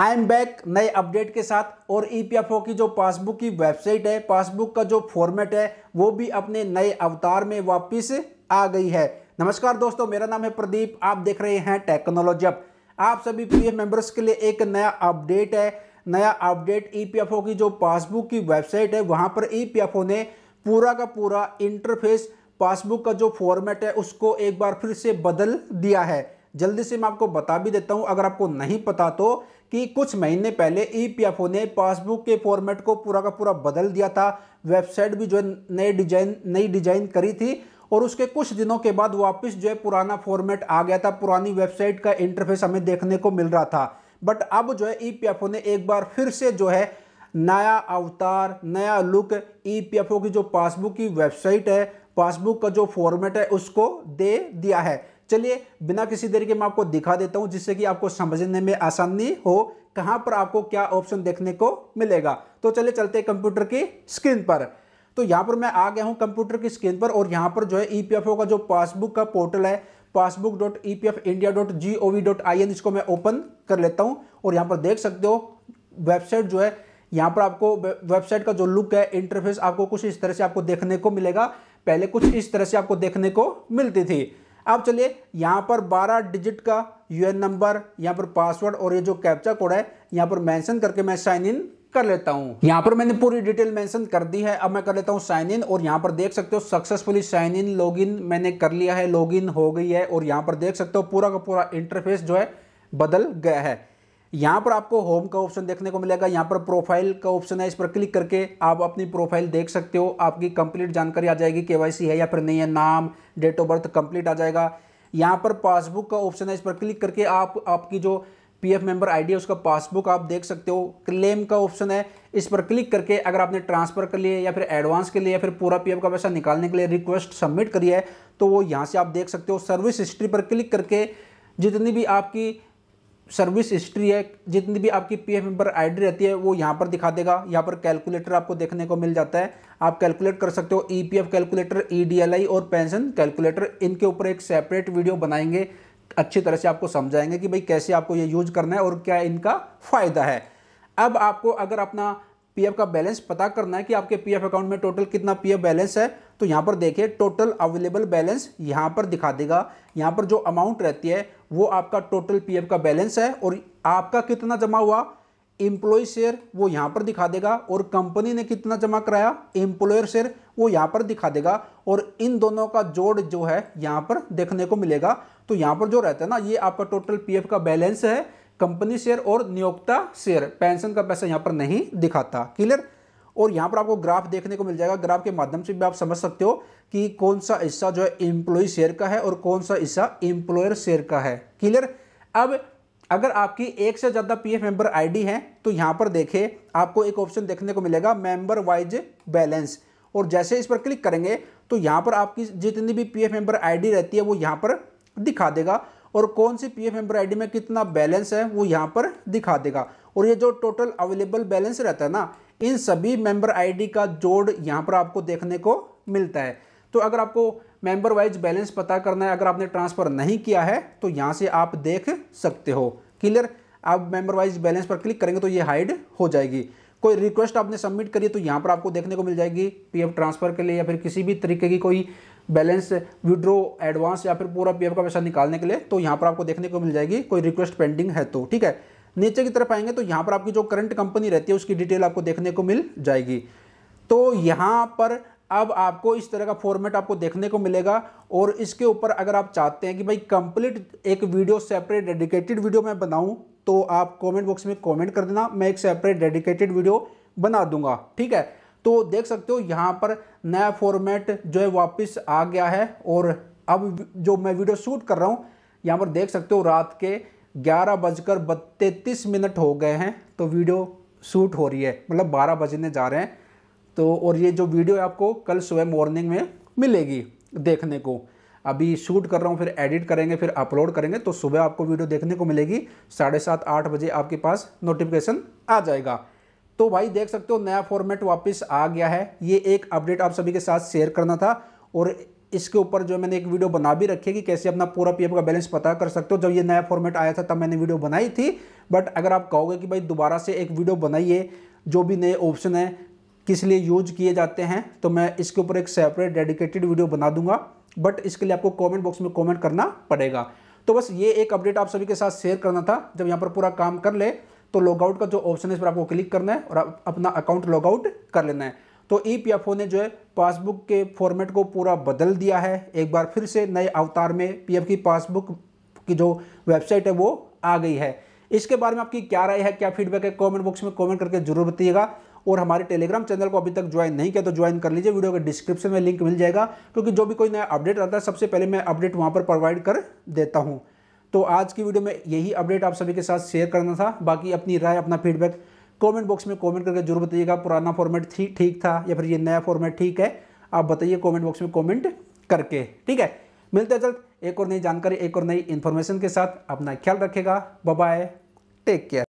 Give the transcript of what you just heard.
I am back नए update के साथ और ई e की जो पासबुक की वेबसाइट है पासबुक का जो फॉर्मेट है वो भी अपने नए अवतार में वापस आ गई है नमस्कार दोस्तों मेरा नाम है प्रदीप आप देख रहे हैं टेक्नोलॉजी अब आप सभी पीएफ मेंबर्स के लिए एक नया अपडेट है नया अपडेट ई e की जो पासबुक की वेबसाइट है वहाँ पर ई e ने पूरा का पूरा इंटरफेस पासबुक का जो फॉर्मेट है उसको एक बार फिर से बदल दिया है जल्दी से मैं आपको बता भी देता हूँ अगर आपको नहीं पता तो कि कुछ महीने पहले ईपीएफओ e ने पासबुक के फॉर्मेट को पूरा का पूरा बदल दिया था वेबसाइट भी जो है नए डिजाइन नई डिजाइन करी थी और उसके कुछ दिनों के बाद वापस जो है पुराना फॉर्मेट आ गया था पुरानी वेबसाइट का इंटरफेस हमें देखने को मिल रहा था बट अब जो है ईपीएफओ e ने एक बार फिर से जो है नया अवतार नया लुक ईपीएफओ e की जो पासबुक की वेबसाइट है पासबुक का जो फॉर्मेट है उसको दे दिया है चलिए बिना किसी देरी के मैं आपको दिखा देता हूँ जिससे कि आपको समझने में आसानी हो कहाँ पर आपको क्या ऑप्शन देखने को मिलेगा तो चलिए चलते कंप्यूटर की स्क्रीन पर तो यहाँ पर मैं आ गया हूँ कंप्यूटर की स्क्रीन पर और यहाँ पर जो है ई e का जो पासबुक का पोर्टल है passbook dot E P F India dot G O V dot I N इसको मैं ओपन कर लेता हूँ और यहाँ पर देख सकते हो वेबसाइट जो है यहाँ पर आपको वेबसाइट का जो लुक है इंटरफेस आपको कुछ इस तरह से आपको देखने को मिलेगा पहले कुछ इस तरह से आपको देखने को मिलती थी अब चलिए यहाँ पर 12 डिजिट का यूएन नंबर यहाँ पर पासवर्ड और ये जो कैप्चा कोड है यहाँ पर मेंशन करके मैं साइन इन कर लेता हूँ यहाँ पर मैंने पूरी डिटेल मेंशन कर दी है अब मैं कर लेता हूँ साइन इन और यहाँ पर देख सकते हो सक्सेसफुली साइन इन इन मैंने कर लिया है इन हो गई है और यहाँ पर देख सकते हो पूरा का पूरा इंटरफेस जो है बदल गया है यहाँ पर आपको होम का ऑप्शन देखने को मिलेगा यहाँ पर प्रोफाइल का ऑप्शन है इस पर क्लिक करके आप अपनी प्रोफाइल देख सकते हो आपकी कंप्लीट जानकारी आ जाएगी केवाईसी है या फिर नहीं है नाम डेट ऑफ बर्थ कंप्लीट आ जाएगा यहाँ पर पासबुक का ऑप्शन है इस पर क्लिक करके आप आपकी जो पीएफ मेंबर आईडी है उसका पासबुक आप देख सकते हो क्लेम का ऑप्शन है इस पर क्लिक करके अगर आपने ट्रांसफर कर लिए या फिर एडवांस के लिए या फिर पूरा पीएफ का पैसा निकालने के लिए रिक्वेस्ट सबमिट करी है तो वो यहाँ से आप देख सकते हो सर्विस हिस्ट्री पर क्लिक करके जितनी भी आपकी सर्विस हिस्ट्री है जितनी भी आपकी पी एफ आई डी रहती है वो यहाँ पर दिखा देगा यहाँ पर कैलकुलेटर आपको देखने को मिल जाता है आप कैलकुलेट कर सकते हो E P F calculator E D L I और पेंशन कैलकुलेटर इनके ऊपर एक सेपरेट वीडियो बनाएंगे अच्छी तरह से आपको समझाएंगे कि भाई कैसे आपको ये यूज करना है और क्या इनका फ़ायदा है अब आपको अगर अपना पीएफ का बैलेंस पता करना है कि आपके पीएफ अकाउंट में टोटल कितना पीएफ बैलेंस है तो यहाँ पर देखिए टोटल अवेलेबल बैलेंस यहाँ पर दिखा देगा यहाँ पर जो अमाउंट रहती है वो आपका टोटल पीएफ का बैलेंस है और आपका कितना जमा हुआ एम्प्लॉय शेयर वो यहाँ पर दिखा देगा और कंपनी ने कितना जमा कराया एम्प्लॉयर शेयर वो यहाँ पर दिखा देगा और इन दोनों का जोड़ जो है यहाँ पर देखने को मिलेगा तो यहाँ पर जो रहता है ना ये आपका टोटल पी का बैलेंस है कंपनी शेयर और नियोक्ता शेयर पेंशन का पैसा यहाँ पर नहीं दिखाता क्लियर और यहाँ पर आपको ग्राफ देखने को मिल जाएगा ग्राफ के माध्यम से भी आप समझ सकते हो कि कौन सा हिस्सा जो है एम्प्लॉय शेयर का है और कौन सा हिस्सा इंप्लॉयर शेयर का है क्लियर अब अगर आपकी एक से ज़्यादा पीएफ मेंबर आईडी है तो यहाँ पर देखें आपको एक ऑप्शन देखने को मिलेगा मेंबर वाइज बैलेंस और जैसे इस पर क्लिक करेंगे तो यहाँ पर आपकी जितनी भी पीएफ मेंबर आईडी रहती है वो यहाँ पर दिखा देगा और कौन सी पी एफ मेम्बर आई में कितना बैलेंस है वो यहाँ पर दिखा देगा और ये जो टोटल अवेलेबल बैलेंस रहता है ना इन सभी मेंबर आईडी का जोड़ यहाँ पर आपको देखने को मिलता है तो अगर आपको मेंबर वाइज बैलेंस पता करना है अगर आपने ट्रांसफ़र नहीं किया है तो यहाँ से आप देख सकते हो क्लियर आप मेंबर वाइज बैलेंस पर क्लिक करेंगे तो ये हाइड हो जाएगी कोई रिक्वेस्ट आपने सबमिट करी तो यहाँ पर आपको देखने को मिल जाएगी पीएफ ट्रांसफ़र के लिए या फिर किसी भी तरीके की कोई बैलेंस विड्रो एडवांस या फिर पूरा पी का पैसा निकालने के लिए तो यहाँ पर आपको देखने को मिल जाएगी कोई रिक्वेस्ट पेंडिंग है तो ठीक है नीचे की तरफ आएंगे तो यहाँ पर आपकी जो करंट कंपनी रहती है उसकी डिटेल आपको देखने को मिल जाएगी तो यहाँ पर अब आपको इस तरह का फॉर्मेट आपको देखने को मिलेगा और इसके ऊपर अगर आप चाहते हैं कि भाई कंप्लीट एक वीडियो सेपरेट डेडिकेटेड वीडियो मैं बनाऊं तो आप कमेंट बॉक्स में कमेंट कर देना मैं एक सेपरेट डेडिकेटेड वीडियो बना दूंगा ठीक है तो देख सकते हो यहाँ पर नया फॉर्मेट जो है वापस आ गया है और अब जो मैं वीडियो शूट कर रहा हूँ यहाँ पर देख सकते हो रात के ग्यारह बजकर बत्तीस मिनट हो गए हैं तो वीडियो शूट हो रही है मतलब बारह बजने जा रहे हैं तो और ये जो वीडियो है आपको कल सुबह मॉर्निंग में मिलेगी देखने को अभी शूट कर रहा हूँ फिर एडिट करेंगे फिर अपलोड करेंगे तो सुबह आपको वीडियो देखने को मिलेगी साढ़े सात आठ बजे आपके पास नोटिफिकेशन आ जाएगा तो भाई देख सकते हो नया फॉर्मेट वापस आ गया है ये एक अपडेट आप सभी के साथ शेयर करना था और इसके ऊपर जो मैंने एक वीडियो बना भी रखी है कि कैसे अपना पूरा पीएफ का बैलेंस पता कर सकते हो जब ये नया फॉर्मेट आया था तब मैंने वीडियो बनाई थी बट अगर आप कहोगे कि भाई दोबारा से एक वीडियो बनाइए जो भी नए ऑप्शन है किस लिए यूज किए जाते हैं तो मैं इसके ऊपर एक सेपरेट डेडिकेटेड वीडियो बना दूंगा बट इसके लिए आपको कॉमेंट बॉक्स में कॉमेंट करना पड़ेगा तो बस ये एक अपडेट आप सभी के साथ शेयर करना था जब यहाँ पर पूरा काम कर ले तो लॉगआउट का जो ऑप्शन है इस पर आपको क्लिक करना है और अपना अकाउंट लॉगआउट कर लेना है तो ई e ने जो है पासबुक के फॉर्मेट को पूरा बदल दिया है एक बार फिर से नए अवतार में पी की पासबुक की जो वेबसाइट है वो आ गई है इसके बारे में आपकी क्या राय है क्या फीडबैक है कमेंट बॉक्स में कमेंट करके जरूर बताइएगा और हमारे टेलीग्राम चैनल को अभी तक ज्वाइन नहीं किया तो ज्वाइन कर लीजिए वीडियो के डिस्क्रिप्शन में लिंक मिल जाएगा क्योंकि जो भी कोई नया अपडेट रहता है सबसे पहले मैं अपडेट वहाँ पर प्रोवाइड कर देता हूँ तो आज की वीडियो में यही अपडेट आप सभी के साथ शेयर करना था बाकी अपनी राय अपना फीडबैक कमेंट बॉक्स में कमेंट करके जरूर बताइएगा पुराना फॉर्मेट थी ठीक था या फिर ये नया फॉर्मेट ठीक है आप बताइए कमेंट बॉक्स में कमेंट करके ठीक है मिलते हैं जल्द एक और नई जानकारी एक और नई इन्फॉर्मेशन के साथ अपना ख्याल रखेगा बाय टेक केयर